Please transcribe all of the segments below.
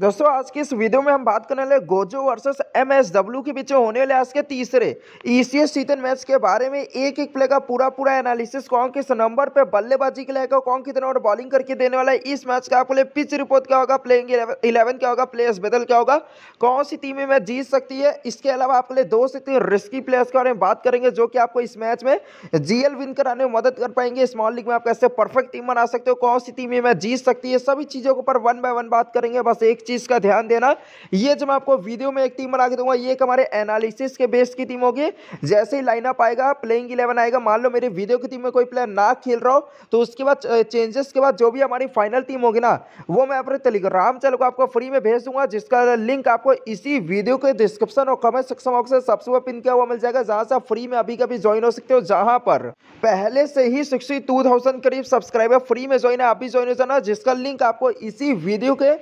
दोस्तों आज की इस वीडियो में हम बात करने वाले गोजो वर्सेस एमएसडब्ल्यू के बीच होने वाले आज के तीसरे ईसीएस e सीजन मैच के बारे में एक एक प्ले का पूरा पूरा एनालिसिस कौन किस नंबर पे बल्लेबाजी के लाएगा कौन कितना और बॉलिंग करके देने वाला है इस मैच का आपको लिए पिच रिपोर्ट क्या होगा प्लेइंग इलेवन क्या होगा प्लेयर्स बदल क्या होगा कौन सी टीमें मैच जीत सकती है इसके अलावा आपके लिए दो से तीन रिस्की प्लेयर्स के बारे में बात करेंगे जो कि आपको इस मैच में जीएल विन कराने में मदद कर पाएंगे स्मॉल लीग में आप कैसे परफेक्ट टीम बना सकते हो कौन सी टीमें मैच जीत सकती है सभी चीज़ों के ऊपर वन बाय वन बात करेंगे बस एक चीज़ का ध्यान देना ये जो मैं आपको वीडियो में एक टीम बना के दूंगा ये एक हमारे एनालिसिस के बेस की टीम होगी जैसे ही लाइनअप आएगा प्लेइंग इलेवन आएगा मान लो मेरे वीडियो की टीम में कोई प्लेयर ना खेल रहा हो तो उसके बाद चेंजेस के बाद जो भी हमारी फाइनल टीम होगी ना वो मैं अपने टेलीग्राम चैनल को आपको फ्री में भेज दूंगा जिसका लिंक आपको इसी वीडियो के डिस्क्रिप्शन और कमेंट सेक्शन बॉक्स में सबसे ऊपर पिन किया हुआ मिल जाएगा जहां से फ्री में अभी कभी ज्वाइन हो सकते हो जहां पर पहले से ही सिक्सटी टू थाउजेंड करीब सब्सक्राइबर फ्री में ज्वाइन है आप भी ज्वाइन हो जाना जिसका लिंक आपको इसी वीडियो के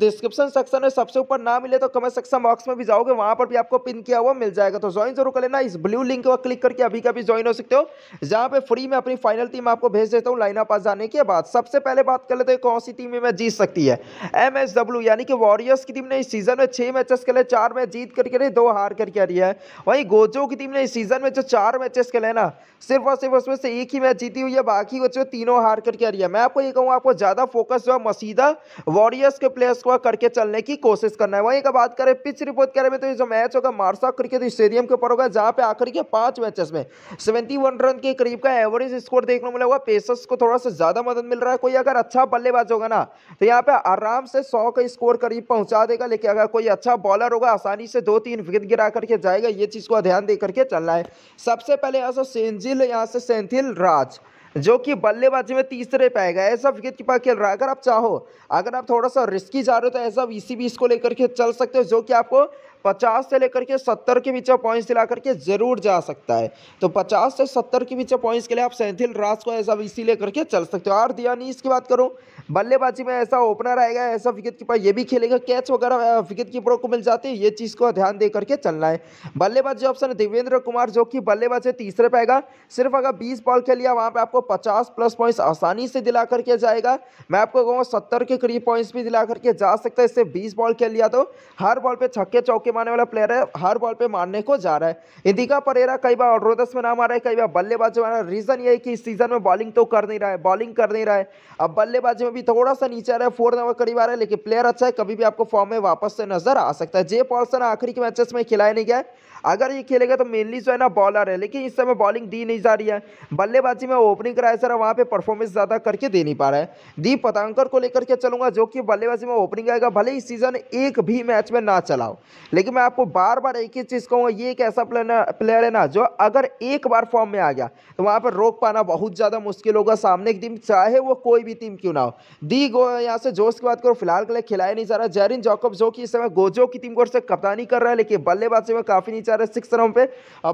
डिस्क्रिप्शन डिस्क्रिप्शन सेक्शन में सबसे ऊपर ना मिले तो कमेंट सेक्शन बॉक्स में भी जाओगे वहां पर भी आपको पिन किया हुआ मिल जाएगा तो ज्वाइन जरूर कर लेना इस ब्लू लिंक पर क्लिक करके अभी का भी ज्वाइन हो सकते हो जहां पे फ्री में अपनी फाइनल टीम आपको भेज देता हूँ लाइना पास जाने के बाद सबसे पहले बात कर लेते हैं कौन सी टीम में जीत सकती है एम यानी कि वॉरियर्स की टीम ने इस सीजन में छह मैचेस खेले चार मैच जीत करके रही दो हार करके आ रही है वही गोजो की टीम ने इस सीजन में जो चार मैचेस खेले ना सिर्फ और सिर्फ उसमें से एक ही मैच जीती हुई है बाकी बच्चों तीनों हार करके आ रही है मैं आपको ये कहूँ आपको ज्यादा फोकस जो है मसीदा वॉरियर्स के प्लेयर्स को करके चलने की कोशिश करना है वहीं का बात करें पिच रिपोर्ट करें तो जो मैच होगा मार्सा क्रिकेट स्टेडियम के ऊपर होगा जहाँ पे आखिर के पांच मैचेस में सेवेंटी वन रन के करीब का एवरेज स्कोर देखने को मिला होगा पेसर्स को थोड़ा सा ज्यादा मदद मिल रहा है कोई अगर अच्छा बल्लेबाज होगा ना तो यहाँ पे आराम से सौ का स्कोर करीब पहुंचा देगा लेकिन अगर कोई अच्छा बॉलर होगा आसानी से दो तीन विकेट गिरा करके जाएगा ये चीज को ध्यान दे करके चलना है सबसे पहले यहाँ से सेंजिल यहाँ से सेंथिल राज जो कि बल्लेबाजी में तीसरे पे आएगा ऐसा विकेट कीपर खेल रहा है अगर आप चाहो अगर आप थोड़ा सा रिस्की जा रहे हो तो ऐसा इसी भी इसको लेकर के चल सकते हो जो कि आपको पचास से लेकर के सत्तर के बीच पॉइंट्स दिला करके जरूर जा सकता है तो पचास से सत्तर के बीच पॉइंट्स के लिए आप सैंथिल राज को ऐसा इसी लेकर के चल सकते हो और दियानीस की बात करूँ बल्लेबाजी में ऐसा ओपनर आएगा ऐसा विकेट कीपर ये भी खेलेगा कैच वगैरह विकेट कीपरों को मिल जाते हैं ये चीज़ को ध्यान दे करके चलना है बल्लेबाजी ऑप्शन देवेंद्र कुमार जो कि बल्लेबाज है तीसरे पे आएगा सिर्फ अगर बीस बॉल खेलिया लिए वहाँ पर आपको पचास प्लस पॉइंट्स आसानी से दिला करके जाएगा मैं आपको कहूँगा सत्तर के करीब पॉइंट्स भी दिला करके जा सकता है इससे बीस बॉल खेल लिया तो हर बॉल पर छक्के चौके के मारने वाला प्लेयर है हर बॉल पे मारने को जा रहा है इंदिका परेरा कई बार ऑलराउंडर्स में नाम आ रहा है कई बार बल्लेबाजी में रीजन ये है कि इस सीजन में बॉलिंग तो कर नहीं रहा है बॉलिंग कर नहीं रहा है अब बल्लेबाजी में भी थोड़ा सा नीचे आ रहा है फोर नंबर करीब आ रहा है लेकिन प्लेयर अच्छा है कभी भी आपको फॉर्म में वापस से नजर आ सकता है जे पॉलसन आखिरी के मैचेस में खिलाया नहीं गया अगर ये खेलेगा तो मेनली जो है ना बॉलर है लेकिन इस समय बॉलिंग दी नहीं जा रही है बल्लेबाजी में ओपनिंग कराया सर वहाँ पे परफॉर्मेंस ज़्यादा करके दे नहीं पा रहा है दीप पतांकर को लेकर के चलूंगा जो कि बल्लेबाजी में ओपनिंग आएगा भले ही सीजन एक भी मैच में ना चलाओ लेकिन मैं आपको बार बार एक ही चीज़ कहूँगा ये एक ऐसा प्लेयर है ना जो अगर एक बार फॉर्म में आ गया तो वहाँ पर रोक पाना बहुत ज़्यादा मुश्किल होगा सामने की टीम चाहे वो कोई भी टीम क्यों ना हो दी गो यहाँ से जोश की बात करो फिलहाल के लिए खिलाया नहीं जा रहा जैरिन जॉकब जो कि इस समय गोजो की टीम को से कप्तानी कर रहा है लेकिन बल्लेबाजी में काफ़ी नहीं चाह रहा है सिक्स रन पे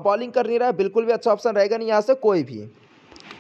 बॉलिंग कर नहीं रहा है बिल्कुल भी अच्छा ऑप्शन रहेगा नहीं यहाँ से कोई भी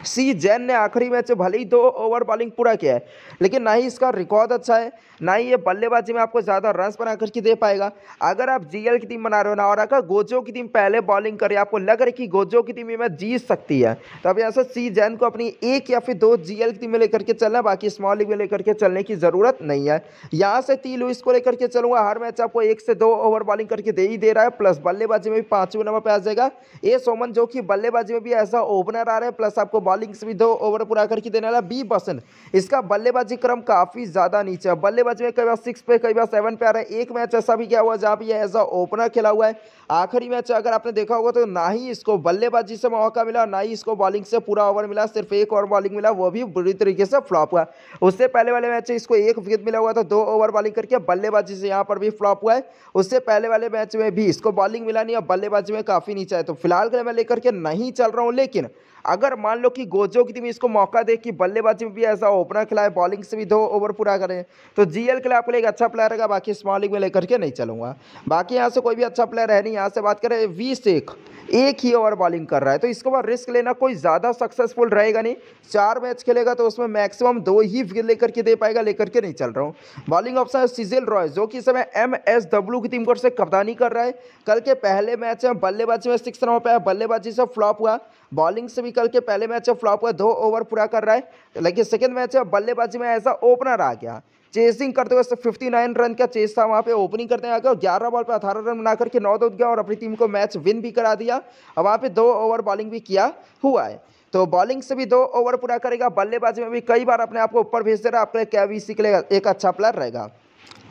सी जैन ने आखिरी मैच भले ही दो ओवर बॉलिंग पूरा किया है लेकिन ना ही इसका रिकॉर्ड अच्छा है ना ही ये बल्लेबाजी में आपको ज़्यादा रन बना करके दे पाएगा अगर आप जीएल की टीम बना रहे हो ना और अगर गोजो की टीम पहले बॉलिंग करे आपको लग रहा है कि गोजो की टीम में जीत सकती है तो अब ऐसा सी जैन को अपनी एक या फिर दो जीएल की टीम में लेकर के चलना बाकी स्मॉल लीग में लेकर के चलने की ज़रूरत नहीं है यहाँ से ती लुइस को लेकर के चलूंगा हर मैच आपको एक से दो ओवर बॉलिंग करके दे ही दे रहा है प्लस बल्लेबाजी में भी पाँचवें नंबर पर आ जाएगा ए सोमन जो कि बल्लेबाजी में भी ऐसा ओपनर आ रहा है प्लस आपको बॉलिंग से भी दो ओवर पूरा करके देने वाला बी बसन इसका बल्लेबाजी क्रम काफ़ी ज़्यादा नीचे है बल्ले बल्लेबाजी में कई बार सिक्स पे कई बार सेवन पे आ रहा है एक मैच ऐसा भी क्या हुआ जहाँ पे एज अ ओपनर खेला हुआ है आखिरी मैच अगर आपने देखा होगा तो ना ही इसको बल्लेबाजी से मौका मिला ना ही इसको बॉलिंग से पूरा ओवर मिला सिर्फ एक ओवर बॉलिंग मिला वो भी बुरी तरीके से फ्लॉप हुआ उससे पहले वाले मैच इसको एक विकेट मिला हुआ था दो ओवर बॉलिंग करके बल्लेबाजी से यहाँ पर भी फ्लॉप हुआ है उससे पहले वाले मैच में भी इसको बॉलिंग मिला नहीं और बल्लेबाजी में काफ़ी नीचे है तो फिलहाल के मैं लेकर के नहीं चल रहा हूँ लेकिन अगर मान लो कि गोजो की टीम इसको मौका दे कि बल्लेबाजी में भी ऐसा ओपनर खिलाए बॉलिंग से भी दो ओवर पूरा करें तो जीएल के लिए आपके लिए एक अच्छा प्लेयर रहेगा बाकी स्मॉल लीग में लेकर के नहीं चलूँगा बाकी यहाँ से कोई भी अच्छा प्लेयर है नहीं यहाँ से बात करें वी शेख एक ही ओवर बॉलिंग कर रहा है तो इसके बाद रिस्क लेना कोई ज़्यादा सक्सेसफुल रहेगा नहीं चार मैच खेलेगा तो उसमें मैक्सिमम दो ही लेकर के दे पाएगा लेकर के नहीं चल रहा हूँ बॉलिंग ऑप्शन है सिजिल रॉय जो कि समय एम एस डब्ल्यू की टीम को से कप्तानी कर रहा है कल के पहले मैच में बल्लेबाजी में सिक्स रन हो पाया बल्लेबाजी से फ्लॉप हुआ बॉलिंग से भी कल के पहले मैच में फ्लॉप हुआ दो ओवर पूरा कर रहा है लेकिन सेकेंड मैच में बल्लेबाजी में ऐसा ओपनर आ गया चेसिंग करते हुए फिफ्टी नाइन रन का चेस था वहाँ पे ओपनिंग करते आ गया और ग्यारह बॉल पे अठारह रन बना करके नौ दो गया और अपनी टीम को मैच विन भी करा दिया और वहाँ पे दो ओवर बॉलिंग भी किया हुआ है तो बॉलिंग से भी दो ओवर पूरा करेगा बल्लेबाजी में भी कई बार अपने आप को ऊपर भेज दे रहा है आपके लिए के लिए एक अच्छा प्लेयर रहेगा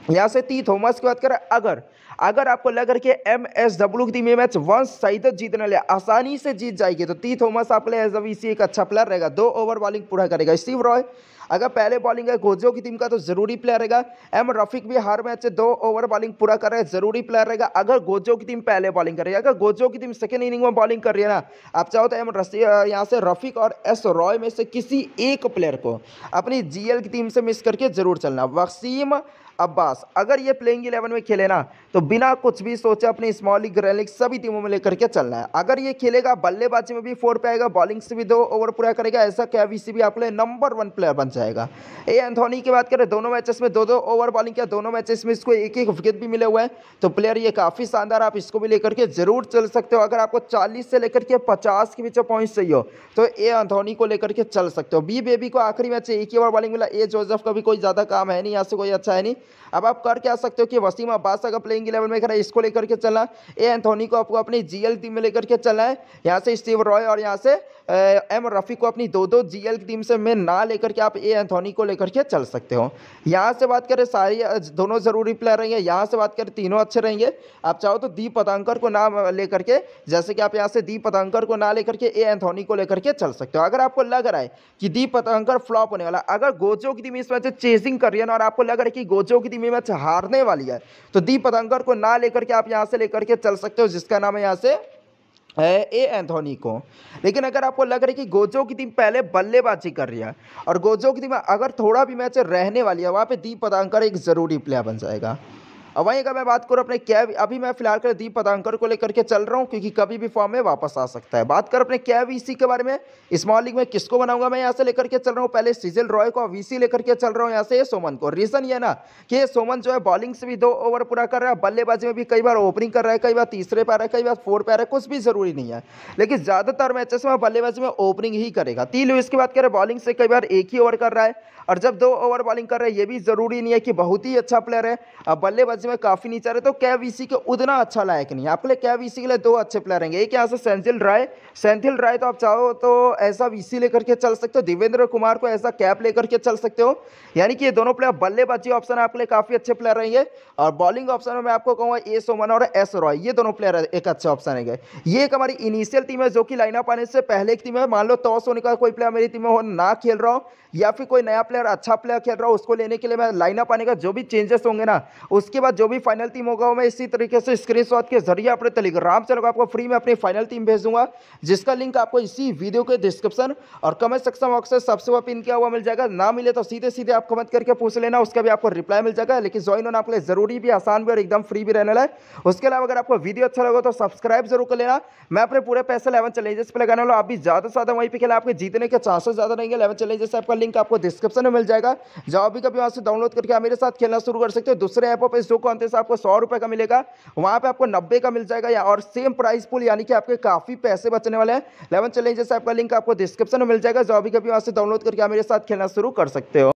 यहाँ से ती थॉमस की बात करें अगर अगर आपको लग रहा है एम एस डब्ल्यू की टीम मैच वन साइड जीतने लिया आसानी से जीत जाएगी तो टी थोमस आपके लिए एज सी एक अच्छा प्लेयर रहेगा दो ओवर बॉलिंग पूरा करेगा स्टीव रॉय अगर पहले बॉलिंग है गोजो की टीम का तो जरूरी प्लेयर रहेगा एम रफिक भी हर मैच से दो ओवर बॉलिंग पूरा कर रहे हैं जरूरी प्लेयर रहेगा अगर गोजो की टीम पहले बॉलिंग कर रही है अगर गोजो की टीम सेकेंड इनिंग में बॉलिंग कर रही है ना आप चाहो तो एम रसी यहाँ से रफिक और एस रॉय में से किसी एक प्लेयर को अपनी जी की टीम से मिस करके जरूर चलना वसीम अब्बास अगर ये प्लेइंग इलेवन में खेले ना तो बिना कुछ भी सोचे अपनी स्मॉल लीग ग्रैंड लीग सभी टीमों में लेकर के चलना है अगर ये खेलेगा बल्लेबाजी में भी फोर पे आएगा बॉलिंग से भी दो ओवर पूरा करेगा ऐसा कैवीसी भी आपके लिए नंबर वन प्लेयर बन जाएगा ए एंथोनी की बात करें दोनों मैचेस में दो दो ओवर बॉलिंग किया दोनों मैचेस में इसको एक एक विकेट भी मिले हुए हैं तो प्लेयर ये काफ़ी शानदार आप इसको भी लेकर के जरूर चल सकते हो अगर आपको चालीस से लेकर के पचास के बीच पॉइंट चाहिए हो तो ए एंथोनी को लेकर के चल सकते हो बी बेबी को आखिरी मैच एक ही ओवर बॉलिंग मिला ए जोजफ का भी कोई ज़्यादा काम है नहीं यहाँ से कोई अच्छा है नहीं अब आप करके आ सकते हो कि वसीम अब्बास अगर प्लेइंग इलेवन में करें इसको लेकर के चलना ए एंथोनी को आपको अपनी जी टीम में लेकर के चलना है यहाँ से स्टीव रॉय और यहाँ से एम रफ़ी को अपनी दो दो जीएल टीम से मैं ना लेकर के आप ए एंथोनी को लेकर के चल सकते हो यहाँ से बात करें सारी दोनों ज़रूरी प्लेयर रहेंगे यहाँ से बात करें तीनों अच्छे रहेंगे आप चाहो तो दीप पतंकर को ना लेकर के जैसे कि आप यहाँ से दीप पतंकर को ना लेकर के ए एंथोनी को लेकर के चल सकते हो अगर आपको लग रहा है कि दीप पतंकर फ्लॉप होने वाला अगर गोजो की टीम इस मैच चेसिंग कर रही है और आपको लग रहा है कि गोजो की टीम मैच हारने वाली है तो दीप पतंकर को ना लेकर के आप यहाँ से लेकर के चल सकते हो जिसका नाम है यहाँ से ए एंथोनी को लेकिन अगर आपको लग रहा है कि गोजो की टीम पहले बल्लेबाजी कर रही है और गोजो की टीम अगर थोड़ा भी मैच रहने वाली है वहाँ पे दीप पदांकर एक ज़रूरी प्लेयर बन जाएगा अब वहीं अगर मैं बात करूँ अपने कैब अभी मैं फिलहाल कर दीप पदांकर को लेकर के चल रहा हूँ क्योंकि कभी भी फॉर्म में वापस आ सकता है बात कर अपने कैब वीसी e के बारे में स्मॉल लीग में किसको बनाऊंगा मैं यहाँ से लेकर के चल रहा हूँ पहले सीजल रॉय को वीसी e लेकर के चल रहा हूँ यहाँ से सोमन को रीजन ये ना कि सोमन जो है बॉलिंग से भी दो ओवर पूरा कर रहा है बल्लेबाजी में भी कई बार ओपनिंग कर रहा है कई बार तीसरे पैर है कई बार फोर पैर है कुछ भी जरूरी नहीं है लेकिन ज्यादातर मैचेस में बल्लेबाजी में ओपनिंग ही करेगा तीन लुइस की बात करें बॉलिंग से कई बार एक ही ओवर कर रहा है और जब दो ओवर बॉलिंग कर रहा है ये भी जरूरी नहीं है कि बहुत ही अच्छा प्लेयर है बल्लेबाजी रेंज में काफ़ी नीचे रहे तो कैवीसी के उतना अच्छा लायक नहीं है आपके लिए कैवीसी के लिए दो अच्छे प्लेयर रहेंगे एक यहाँ से सेंथिल राय सेंथिल राय तो आप चाहो तो ऐसा वीसी लेकर के चल सकते हो देवेंद्र कुमार को ऐसा कैप लेकर के चल सकते हो यानी कि ये दोनों प्लेयर बल्लेबाजी ऑप्शन आपके लिए काफ़ी अच्छे प्लेयर रहेंगे और बॉलिंग ऑप्शन में आपको कहूँगा ए सोमन और एस रॉय ये दोनों प्लेयर एक अच्छे ऑप्शन रहेंगे ये एक हमारी इनिशियल टीम है जो कि लाइनअप आने से पहले एक टीम है मान लो टॉस होने का कोई प्लेयर मेरी टीम में हो ना खेल रहा हो या फिर कोई नया प्लेयर अच्छा प्लेयर खेल रहा हो उसको लेने के लिए मैं लाइनअप आने का जो भी चेंजेस होंगे ना उसके बाद जो भी फाइनल टीम होगा वो मैं इसी तरीके से स्क्रीनशॉट के जरिए अपने टेलीग्राम चैनल को आपको फ्री में अपनी फाइनल टीम भेज दूंगा जिसका लिंक आपको इसी वीडियो के डिस्क्रिप्शन और कमेंट सेक्शन बॉक्स से सबसे वह पिन किया हुआ मिल जाएगा ना मिले तो सीधे सीधे आप कमेंट करके पूछ लेना उसका भी आपको रिप्लाई मिल जाएगा लेकिन ज्वाइन होना आपके लिए जरूरी भी आसान भी और एकदम फ्री भी रहने लगा उसके अलावा अगर आपको वीडियो अच्छा लगा तो सब्सक्राइब जरूर कर लेना मैं अपने पूरे पैसे लेवन चैलेंजेस पर लगाने वाला आप भी ज़्यादा से ज़्यादा वहीं पर खेला आपके जीतने के चांसेस ज़्यादा रहेंगे लेवन चैलेंजेस आपका लिंक आपको डिस्क्रिप्शन में मिल जाएगा जब भी कभी वहाँ से डाउनलोड करके मेरे साथ खेलना शुरू कर सकते हो दूसरे ऐपों पर जो को अंतर से आपको सौ रुपये का मिलेगा वहाँ पे आपको नब्बे का मिल जाएगा या और सेम प्राइस पुल यानी कि आपके काफ़ी पैसे बचने वाले हैं लेवन चैलेंजेस ऐप का लिंक आपको डिस्क्रिप्शन में मिल जाएगा जो अभी कभी वहाँ से डाउनलोड करके आप मेरे साथ खेलना शुरू कर सकते हो